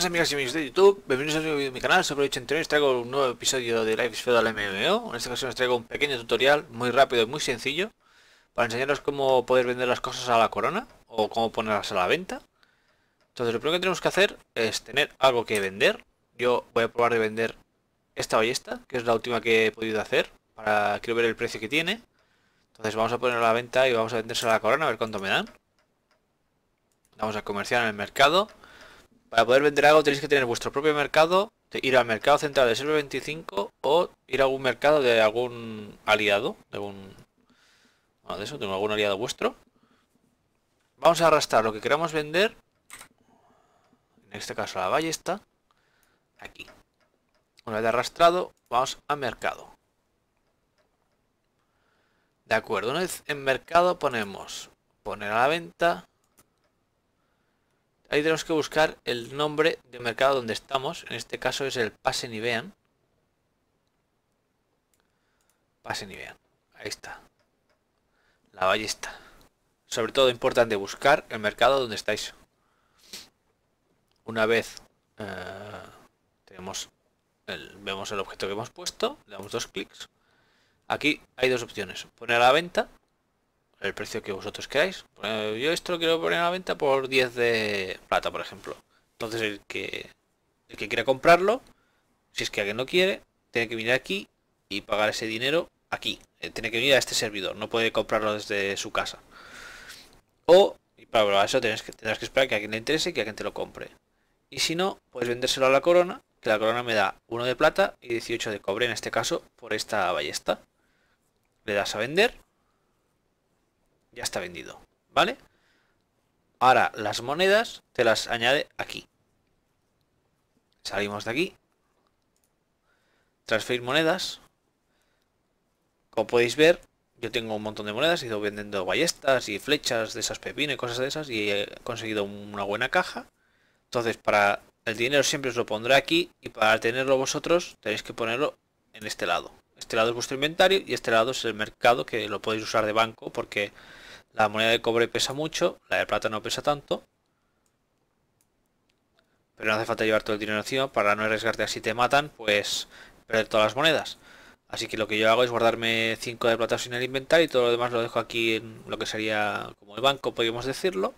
Hola amigas y amigos de YouTube, bienvenidos a un nuevo de mi canal, sobre dicho y os traigo un nuevo episodio de Life is MMO En esta ocasión os traigo un pequeño tutorial muy rápido y muy sencillo Para enseñaros cómo poder vender las cosas a la corona o cómo ponerlas a la venta Entonces lo primero que tenemos que hacer es tener algo que vender Yo voy a probar de vender esta ballesta, que es la última que he podido hacer para Quiero ver el precio que tiene Entonces vamos a ponerla a la venta y vamos a vendérsela a la corona a ver cuánto me dan Vamos a comerciar en el mercado para poder vender algo tenéis que tener vuestro propio mercado, ir al mercado central de siglo 25 o ir a algún mercado de algún aliado, de algún... de eso, tengo algún aliado vuestro. Vamos a arrastrar lo que queramos vender, en este caso la ballesta, aquí. Una vez arrastrado, vamos a mercado. De acuerdo, una vez en mercado ponemos poner a la venta Ahí tenemos que buscar el nombre de mercado donde estamos. En este caso es el pasen y vean. Pasen y vean. Ahí está. La ballesta. Sobre todo importante buscar el mercado donde estáis. Una vez eh, tenemos vemos el objeto que hemos puesto, le damos dos clics. Aquí hay dos opciones. Poner a la venta el precio que vosotros queráis. Eh, yo esto lo quiero poner a la venta por 10 de plata, por ejemplo. Entonces el que, el que quiera comprarlo, si es que alguien no quiere, tiene que venir aquí y pagar ese dinero aquí. Eh, tiene que venir a este servidor, no puede comprarlo desde su casa. O, para eso tienes que, tendrás que esperar que a quien le interese que alguien te lo compre. Y si no, puedes vendérselo a la corona, que la corona me da 1 de plata y 18 de cobre, en este caso, por esta ballesta. Le das a vender ya está vendido, ¿vale? Ahora las monedas te las añade aquí. Salimos de aquí. Transferir monedas. Como podéis ver, yo tengo un montón de monedas, he ido vendiendo ballestas y flechas de esas pepino y cosas de esas y he conseguido una buena caja. Entonces, para el dinero siempre os lo pondré aquí y para tenerlo vosotros tenéis que ponerlo en este lado. Este lado es vuestro inventario y este lado es el mercado que lo podéis usar de banco porque la moneda de cobre pesa mucho, la de plata no pesa tanto. Pero no hace falta llevar todo el dinero encima para no arriesgarte así te matan, pues perder todas las monedas. Así que lo que yo hago es guardarme 5 de plata sin el inventario y todo lo demás lo dejo aquí en lo que sería como el banco, podríamos decirlo.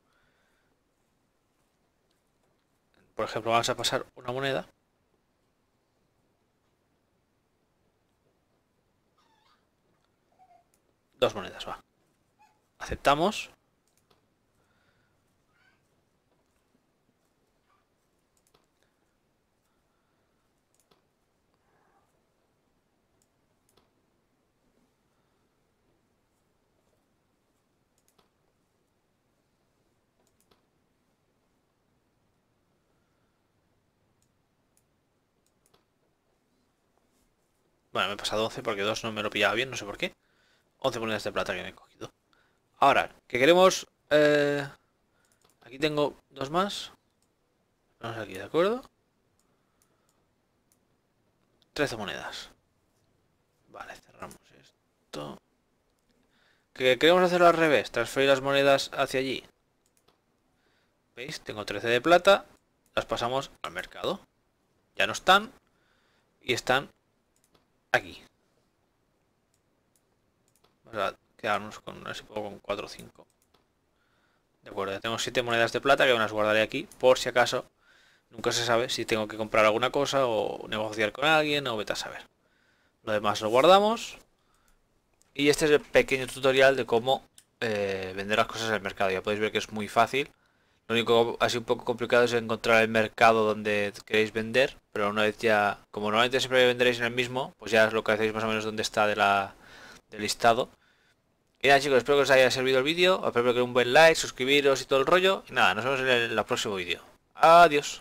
Por ejemplo, vamos a pasar una moneda. Dos monedas, va. Aceptamos. Bueno, me he pasado 11 porque dos no me lo pillaba bien, no sé por qué. 11 monedas de plata que me he cogido. Ahora, que queremos... Eh, aquí tengo dos más. Vamos aquí, ¿de acuerdo? 13 monedas. Vale, cerramos esto. Que queremos hacer al revés, transferir las monedas hacia allí. ¿Veis? Tengo 13 de plata, las pasamos al mercado. Ya no están y están aquí quedarnos con, con 4 o 5. De acuerdo, ya tengo 7 monedas de plata que me las guardaré aquí por si acaso. Nunca se sabe si tengo que comprar alguna cosa o negociar con alguien o vete a saber. Lo demás lo guardamos. Y este es el pequeño tutorial de cómo eh, vender las cosas en el mercado. Ya podéis ver que es muy fácil. Lo único así un poco complicado es encontrar el mercado donde queréis vender, pero una vez ya, como normalmente siempre vendréis en el mismo, pues ya lo que hacéis más o menos donde está de la, del listado y nada chicos, espero que os haya servido el vídeo, espero que un buen like, suscribiros y todo el rollo. Y nada, nos vemos en el, en el próximo vídeo. Adiós.